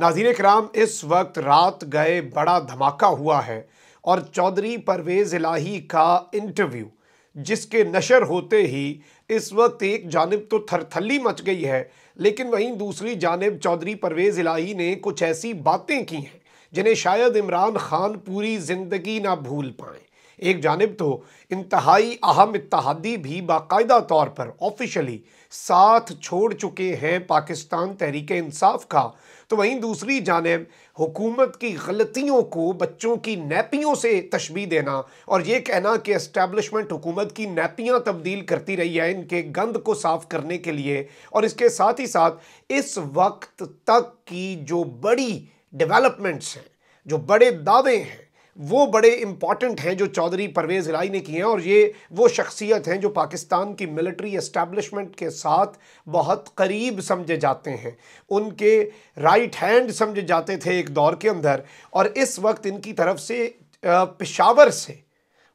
नाजीन कराम इस वक्त रात गए बड़ा धमाका हुआ है और चौधरी परवेज़ इलाही का इंटरव्यू जिसके नशर होते ही इस वक्त एक जानब तो थरथली मच गई है लेकिन वहीं दूसरी जानब चौधरी परवेज़ इलाही ने कुछ ऐसी बातें की हैं जिन्हें शायद इमरान खान पूरी ज़िंदगी ना भूल पाएँ एक जानब तो इंतहाई अहम इतिहादी भी बाकायदा तौर पर ऑफिशली साथ छोड़ चुके हैं पाकिस्तान तहरीक इंसाफ का तो वहीं दूसरी जानब हुकूमत की गलतियों को बच्चों की नैपियों से तशबी देना और ये कहना कि इस्टेबलिशमेंट हुकूमत की नैपियाँ तब्दील करती रही है इनके गंद को साफ़ करने के लिए और इसके साथ ही साथ इस वक्त तक की जो बड़ी डेवलपमेंट्स हैं जो बड़े दावे हैं वो बड़े इंपॉर्टेंट हैं जो चौधरी परवेज़ राय ने किए हैं और ये वो शख्सियत हैं जो पाकिस्तान की मिलिट्री एस्टेब्लिशमेंट के साथ बहुत करीब समझे जाते हैं उनके राइट हैंड समझे जाते थे एक दौर के अंदर और इस वक्त इनकी तरफ से पेशावर से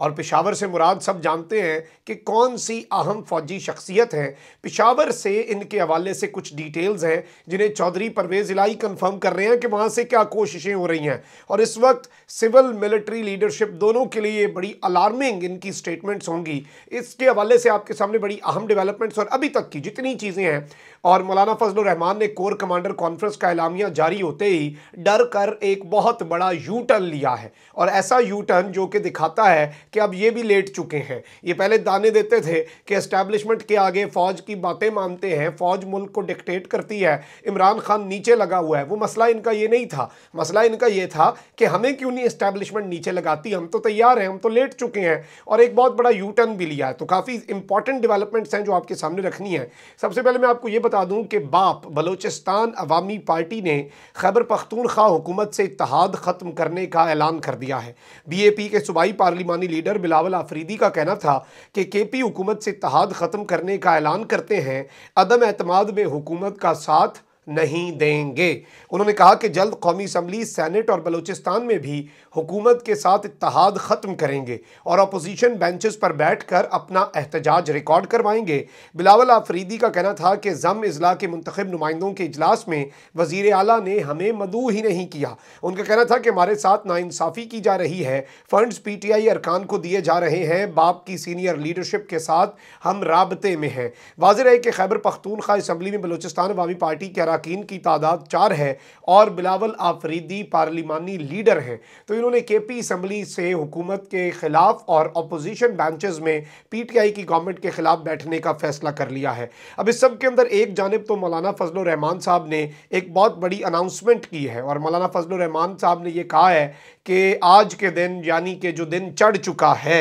और पेशावर से मुराद सब जानते हैं कि कौन सी अहम फौजी शख्सियत हैं पेशावर से इनके हवाले से कुछ डिटेल्स हैं जिन्हें चौधरी परवेज़ इलाई कंफर्म कर रहे हैं कि वहाँ से क्या कोशिशें हो रही हैं और इस वक्त सिविल मिलिट्री लीडरशिप दोनों के लिए बड़ी अलार्मिंग इनकी स्टेटमेंट्स होंगी इसके हवाले से आपके सामने बड़ी अहम डेवलपमेंट्स और अभी तक की जितनी चीज़ें हैं और मौलाना फजल रहमान ने कोर कमांडर कॉन्फ्रेंस का एलामिया जारी होते ही डर कर एक बहुत बड़ा यू टर्न लिया है और ऐसा यू टर्न जो कि दिखाता है कि अब ये भी लेट चुके हैं ये पहले दाने देते थे कि एस्टैब्लिशमेंट के आगे फ़ौज की बातें मानते हैं फ़ौज मुल्क को डिक्टेट करती है इमरान खान नीचे लगा हुआ है वो मसला इनका ये नहीं था मसला इनका ये था कि हमें क्यों नहीं इस्टेब्लिशमेंट नीचे लगाती हम तो तैयार हैं हम तो लेट चुके हैं और एक बहुत बड़ा यू टर्न भी लिया है तो काफ़ी इंपॉर्टेंट डेवलपमेंट्स हैं जो आपके सामने रखनी है सबसे पहले मैं आपको ये बता दूँ कि बाप बलोचिस्तान अवामी पार्टी ने खैबर पख्तूनख्वा हुकूमत से इतिहाद ख़त्म करने का ऐलान कर दिया है बी ए पी के सूबाई पार्लिमानी लीडर बिलावल आफरीदी का कहना था कि के पी हुकूमत से तहाद ख़त्म करने का ऐलान करते हैं अदम अतमाद में हुकूमत का साथ नहीं देंगे उन्होंने कहा कि जल्द कौमी असम्बली सैनट और बलूचिस्तान में भी हुकूमत के साथ इतहाद ख़त्म करेंगे और अपोजिशन बेंचेस पर बैठ कर अपना एहतजाज रिकॉर्ड करवाएंगे बिलावल आफरीदी का कहना था कि जम अजला के मंतखब नुमाइंदों के इजलास में वजीर अली ने हमें मदू ही नहीं किया उनका कहना था कि हमारे साथ नाइंसाफ़ी की जा रही है फंडस पी टी आई अरकान को दिए जा रहे हैं बाप की सीनियर लीडरशिप के साथ हम रबते में हैं वाजह है कि खैबर पख्तूनखा इसम्बली में बलोचिस्तान अवामी पार्टी के अरा अरकान की तादाद चार है और बिलावल आफरीदी पार्लिमानी लीडर हैं तो इन्होंने के पी इसम्बली से हुकूमत के ख़िलाफ़ और अपोजिशन बेंचेस में पी टी आई की गवर्नमेंट के ख़िलाफ़ बैठने का फ़ैसला कर लिया है अब इस सब के अंदर एक जानब तो मौलाना फजल रहमान साहब ने एक बहुत बड़ी अनाउंसमेंट की है और मौलाना फजल रहमान साहब ने यह कहा है कि आज के दिन यानी कि जो दिन चढ़ चुका है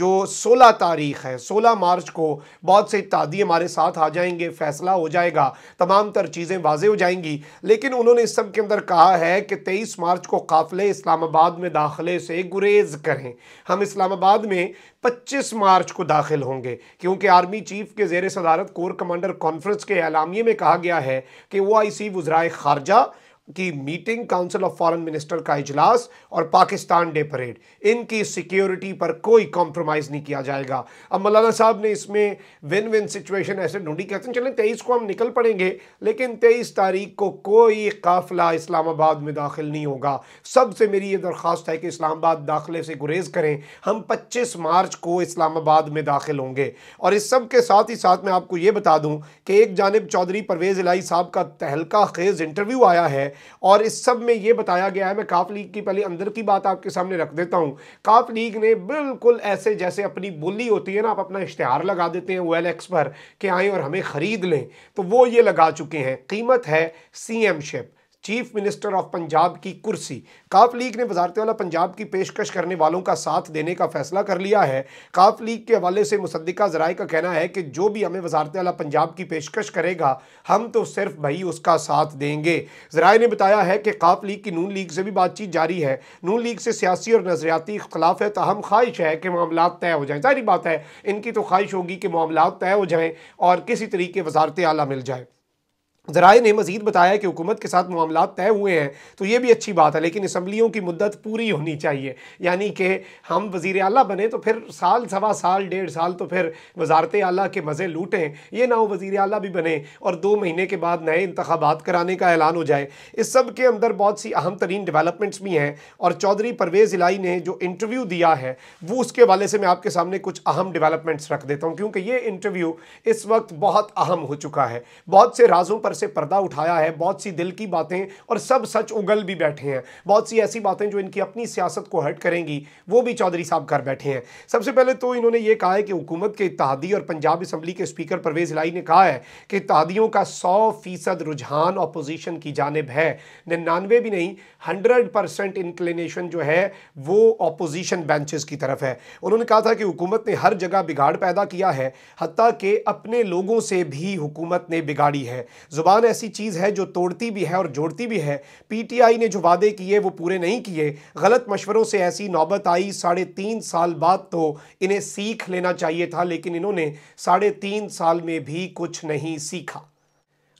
जो 16 तारीख है 16 मार्च को बहुत से तादी हमारे साथ आ जाएंगे फैसला हो जाएगा तमाम तर चीज़ें वाजे हो जाएंगी लेकिन उन्होंने इस सब के अंदर कहा है कि तेईस मार्च को काफिले इस्लामाबाद में दाखिले से गुरेज करें हम इस्लामाबाद में 25 मार्च को दाखिल होंगे क्योंकि आर्मी चीफ के जेर सदारत कोर कमांडर कॉन्फ्रेंस के एलामिए में कहा गया है कि वो आई सी वज़रा खारजा की meeting council of foreign minister का इजलास और पाकिस्तान डे परेड इनकी सिक्योरिटी पर कोई कॉम्प्रोमाइज़ नहीं किया जाएगा अब मौलाना साहब ने इसमें विन विन सिचुएशन ऐसे ढूंढी कहते हैं चलें तेईस को हम निकल पड़ेंगे लेकिन तेईस तारीख को कोई काफिला इस्लामाबाद में दाखिल नहीं होगा सबसे मेरी ये दरख्वास्त है कि इस्लामाबाद दाखिले से गुरेज करें हम पच्चीस मार्च को इस्लामाबाद में दाखिल होंगे और इस सब के साथ ही साथ मैं आपको ये बता दूँ कि एक जानब चौधरी परवेज़ इलाई साहब का तहलका खेज़ इंटरव्यू आया है और इस सब में ये बताया गया है मैं काफ लीग की पहले अंदर की बात आपके सामने रख देता हूँ काफ लीग ने बिल्कुल ऐसे जैसे अपनी बोली होती है ना आप अपना इश्तहार लगा देते हैं वेल पर कि आएँ और हमें ख़रीद लें तो वो ये लगा चुके हैं कीमत है C M ship chief minister of Punjab की कुर्सी काफ लीग ने वजारत वाला पंजाब की पेशकश करने वालों का साथ देने का फैसला कर लिया है काफ लीग के हवाले से मुसदा जराए का कहना है कि जो भी हमें वजारत वाला पंजाब की पेशकश करेगा हम तो सिर्फ भाई उसका साथ देंगे जराए ने बताया है कि काफ लीग की नून लीग से भी बातचीत जारी है नून लीग से सियासी और नजरियाती इख्तलाफ है तहम ख्वाहिश है कि मामला तय हो जाएँ जारी बात है इनकी तो ख्वाहिश होगी कि मामला तय हो जाएँ और किसी तरीके वजारत आला मिल जाए जराए ने मजीद बताया कि हुकूमत के साथ मामला तय हुए हैं तो ये भी अच्छी बात है लेकिन इसम्बलियों की मुद्दत पूरी होनी चाहिए यानी कि हम वज़ी अला बने तो फिर साल सवा साल डेढ़ साल तो फिर वजारत अला के मज़े लूटें ये ना हो वज़ी अला भी बने और दो महीने के बाद नए इंतबात कराने का ऐलान हो जाए इस सब के अंदर बहुत सी अहम तरीन डेवलपमेंट्स भी हैं और चौधरी परवेज़ इलाई ने जो इंटरव्यू दिया है वो उसके वाले से मैं आपके सामने कुछ अहम डेवलपमेंट्स रख देता हूँ क्योंकि ये इंटरव्यू इस वक्त बहुत अहम हो चुका है बहुत से राजों पर से पर्दा उठाया है बहुत सी दिल की बातें और सब सच उगल भी बैठे हैं बहुत सी ऐसी बातें जो इनकी अपनी सियासत को हट करेंगी वो भी चौधरी साहब कर बैठे हैं सबसे पहले तो इन्होंने ये कहा है कि हुकूमत के इतिहादी और पंजाब असम्बली के स्पीकर परवेज लाई ने कहा है कि इतिहादियों का सौ फीसद रुझान अपोजिशन की जानब है निन्यानवे भी नहीं हंड्रेड परसेंट इंक्लिनेशन जो है वो अपोजिशन बेंचेस की तरफ है उन्होंने कहा था कि हुकूमत ने हर जगह बिगाड़ पैदा किया है हती के अपने लोगों से भी हुकूमत ने बिगाड़ी है ज़ुबान ऐसी चीज़ है जो तोड़ती भी है और जोड़ती भी है पीटीआई ने जो वादे किए वो पूरे नहीं किए गलत मशवरों से ऐसी नौबत आई साढ़े तीन साल बाद तो इन्हें सीख लेना चाहिए था लेकिन इन्होंने साढ़े तीन साल में भी कुछ नहीं सीखा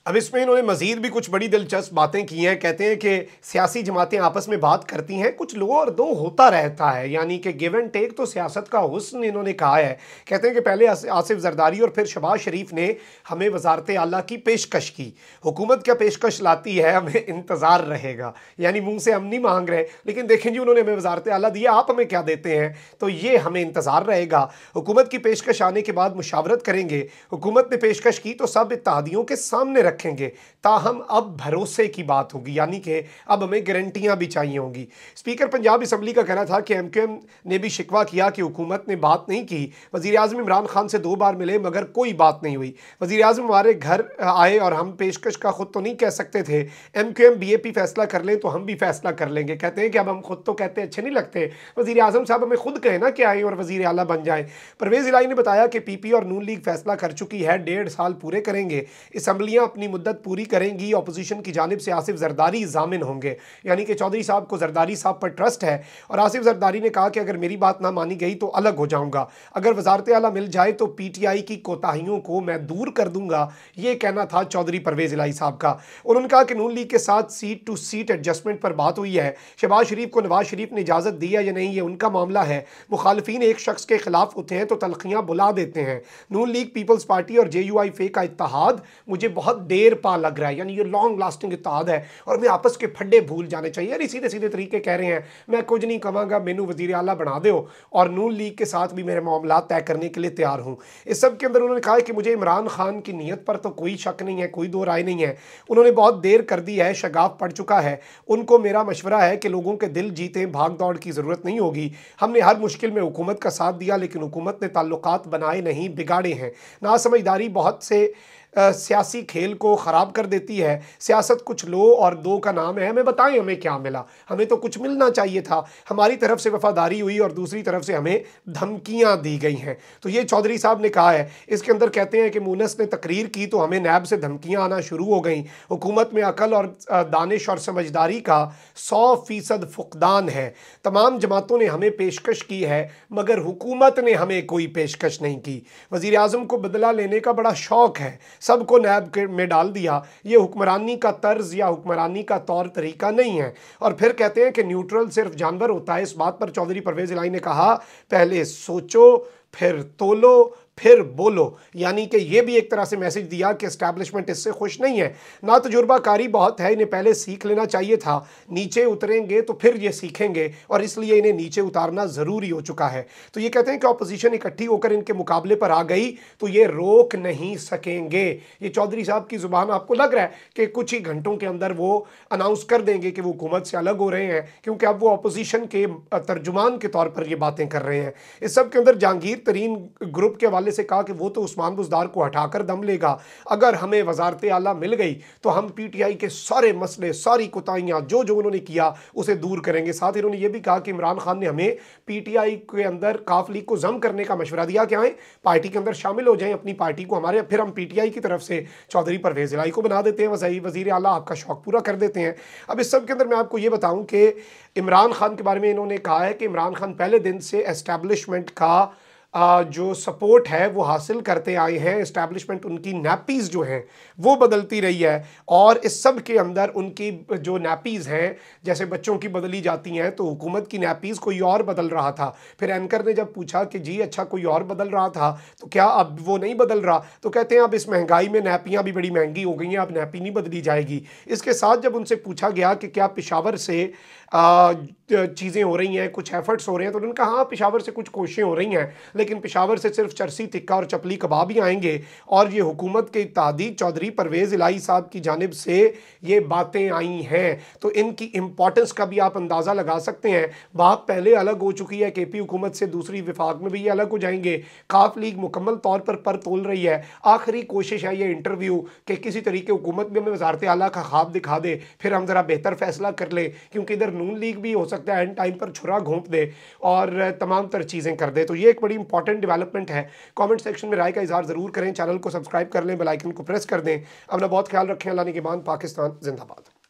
अब इसमें इन्होंने मजीद भी कुछ बड़ी दिलचस्प बातें की हैं कहते हैं कि सियासी जमातें आपस में बात करती हैं कुछ लो और दो होता रहता है यानी कि गिव एंड टेक तो सियासत का हुसन इन्होंने कहा है कहते हैं कि पहले आसिफ जरदारी और फिर शबाज शरीफ ने हमें वजारत आला की पेशकश की हुकूमत क्या पेशकश लाती है हमें इंतज़ार रहेगा यानी मुँह से हम नहीं मांग रहे लेकिन देखें जी उन्होंने हमें वजारत आला दिया आप हमें क्या देते हैं तो ये हमें इंतज़ार रहेगा हुकूमत की पेशकश आने के बाद मुशावरत करेंगे हुकूमत ने पेशकश की तो सब इतिहादियों के सामने रखेंगे ताहम अब भरोसे की बात होगी यानी कि अब हमें गारंटियां भी चाहिए होंगी स्पीकर पंजाब इसम्बली का कहना था कि एम क्यू एम ने भी शिकवा किया कि हुकूमत ने बात नहीं की वजी अजम इमरान खान से दो बार मिले मगर कोई बात नहीं हुई वजी अजम हमारे घर आए और हम पेशकश का ख़ुद तो नहीं कह सकते थे M Q M B A P फैसला कर लें तो हम भी फैसला कर लेंगे कहते हैं कि अब हम खुद तो कहते अच्छे नहीं लगते वजी अजम साहब हमें खुद कहें ना कि आए और वजी अला बन जाए परवेज़ इलाई ने बताया कि पी पी और नून लीग फैसला कर चुकी है डेढ़ साल पूरे करेंगे इसम्बलियाँ अपनी ની મુદત પૂરી કરેંગી ઓપોઝિશન કી જાનિબ સે આસિફ જરદારી ઇઝામિન હોંગેયાની કે ચૌધરી સાબ કો જરદારી સાબ પર ટ્રસ્ટ હે ઓર આસિફ જરદારી ને કહા કે અગર મેરી બાત ના માની ગઈ તો અલગ હો જાઉંગા અગર વઝરત આલા મિલ જાયે તો પીટીઆઈ કી કોતાહિયો કો મે દૂર કર દુંગા યે કહેના થા ચૌધરી પરવેઝ ઇલાઈ સાબ કા ઓર ઉનકા કાનૂન લીગ કે સાથ સીટ ટુ સીટ એડજસ્ટમેન્ટ પર બાત હુઈ હૈ શબાશ શરીફ કો નવાઝ શરીફ ને इजाઝત દઈ હૈ يا નહીં યે ઉનકા મામલા હૈ મુખાલિફીન એક શખ્સ કે ખિલાફ હોતે હે તો તલખિયા બુલા દેતે હે નૂન લીગ પીપલ્સ પાર્ટી ઓર જેયુઆઈ ફેક કા ઇત્તેહાદ મુજે બહોત देर पा लग रहा है यानी ये लॉन्ग लास्टिंग इतिहाद है और हमें आपस के फड्डे भूल जाने चाहिए यानी सीधे सीधे तरीके कह रहे हैं मैं कुछ नहीं कहूँगा मैनू वजीर अला बना दो और नून लीग के साथ भी मेरे मामला तय करने के लिए तैयार हूँ इस सब के अंदर उन्होंने कहा कि मुझे इमरान खान की नीयत पर तो कोई शक नहीं है कोई दो राय नहीं है उन्होंने बहुत देर कर दी है शगाफ पड़ चुका है उनको मेरा मशवरा है कि लोगों के दिल जीते भाग दौड़ की ज़रूरत नहीं होगी हमने हर मुश्किल में हुकूमत का साथ दिया लेकिन हुकूमत ने ताल्लुक बनाए नहीं बिगाड़े हैं ना समझदारी बहुत से सियासी खेल को ख़राब कर देती है सियासत कुछ लो और दो का नाम है हमें बताएं हमें क्या मिला हमें तो कुछ मिलना चाहिए था हमारी तरफ से वफादारी हुई और दूसरी तरफ से हमें धमकियाँ दी गई हैं तो ये चौधरी साहब ने कहा है इसके अंदर कहते हैं कि मूनस ने तकरीर की तो हमें नैब से धमकियाँ आना शुरू हो गई हुकूमत में अकल और दानिश और समझदारी का सौ फ़ीसद फुकदान है तमाम जमातों ने हमें पेशकश की है मगर हुकूमत ने हमें कोई पेशकश नहीं की वज़ी अजम को बदला लेने का बड़ा शौक़ है सबको नैब में डाल दिया ये हुक्मरानी का तर्ज या हुक्मरानी का तौर तरीका नहीं है और फिर कहते हैं कि न्यूट्रल सिर्फ जानवर होता है इस बात पर चौधरी परवेज इलाई ने कहा पहले सोचो फिर तोलो फिर बोलो यानी कि यह भी एक तरह से मैसेज दिया कि इस्टेब्लिशमेंट इससे खुश नहीं है ना तजुर्बाकारी बहुत है इन्हें पहले सीख लेना चाहिए था नीचे उतरेंगे तो फिर ये सीखेंगे और इसलिए इन्हें नीचे उतारना ज़रूरी हो चुका है तो ये कहते हैं कि अपोजिशन इकट्ठी होकर इनके मुकाबले पर आ गई तो ये रोक नहीं सकेंगे ये चौधरी साहब की ज़ुबान आपको लग रहा है कि कुछ ही घंटों के अंदर वो अनाउंस कर देंगे कि वो हुकूमत से अलग हो रहे हैं क्योंकि अब वो अपोजिशन के तर्जुमान के तौर पर ये बातें कर रहे हैं इस सब के अंदर जहांगीर तरीन ग्रुप के हवाले हमने से कहा कि वो तो उस्मान बुजदार को हटाकर दम लेगा अगर हमें वजारत आला मिल गई तो हम पी टी आई के सारे मसले सारी कोताहियाँ जो जो उन्होंने किया उसे दूर करेंगे साथ ही उन्होंने ये भी कहा कि इमरान खान ने हमें पी टी आई के अंदर काफ लीग को जम करने का मशवरा दिया कि आएँ पार्टी के अंदर शामिल हो जाएँ अपनी पार्टी को हमारे फिर हम पी टी आई की तरफ से चौधरी परवेज लाई को बना देते हैं वजाई वजीर अला आपका शौक पूरा कर देते हैं अब इस सब के अंदर मैं आपको ये बताऊँ कि इमरान खान के बारे में इन्होंने कहा है कि इमरान खान पहले दिन से एस्टैब्लिशमेंट का जो सपोर्ट है वो हासिल करते आए हैं इस्टेब्लिशमेंट उनकी नैपीज़ जो हैं वो बदलती रही है और इस सब के अंदर उनकी जो नैपीज़ हैं जैसे बच्चों की बदली जाती हैं तो हुकूमत की नैपीज़ कोई और बदल रहा था फिर एंकर ने जब पूछा कि जी अच्छा कोई और बदल रहा था तो क्या अब वो नहीं बदल रहा तो कहते हैं अब इस महंगाई में नैपियाँ भी बड़ी महंगी हो गई हैं अब नैपी नहीं बदली जाएगी इसके साथ जब उनसे पूछा गया कि क्या पिशावर से चीज़ें हो रही हैं कुछ एफर्ट्स हो रहे हैं तो उन्होंने कहा हाँ पिशावर से कुछ कोशिशें हो रही हैं लेकिन पिशावर से सिर्फ चरसी तिक्का और चपली कबाब ही आएंगे और ये हुकूमत के तादी चौधरी परवेज़ इलाही साहब की जानब से ये बातें आई हैं तो इनकी इम्पॉर्टेंस का भी आप अंदाज़ा लगा सकते हैं बात पहले अलग हो चुकी है के पी हुकूमत से दूसरी विफाक में भी ये अलग हो जाएंगे काफ लीग मुकम्मल तौर पर पर तोल रही है आखिरी कोशिश है ये इंटरव्यू कि किसी तरीके हुकूमत भी हमें वजारत अला का ख्वाब दिखा दे फिर हम ज़रा बेहतर फैसला कर लें क्योंकि इधर नून लीग भी हो सकता है एंड टाइम पर छुरा घोंप दे और तमाम तरह चीज़ें कर दे तो ये एक बड़ी इंपॉर्टेंट डेवलपमेंट है कमेंट सेक्शन में राय का इजहार ज़रूर करें चैनल को सब्सक्राइब कर लें बेलाइकन को प्रेस कर दें अपना बहुत ख्याल रखें अल्लाह के बाद पाकिस्तान जिंदाबाद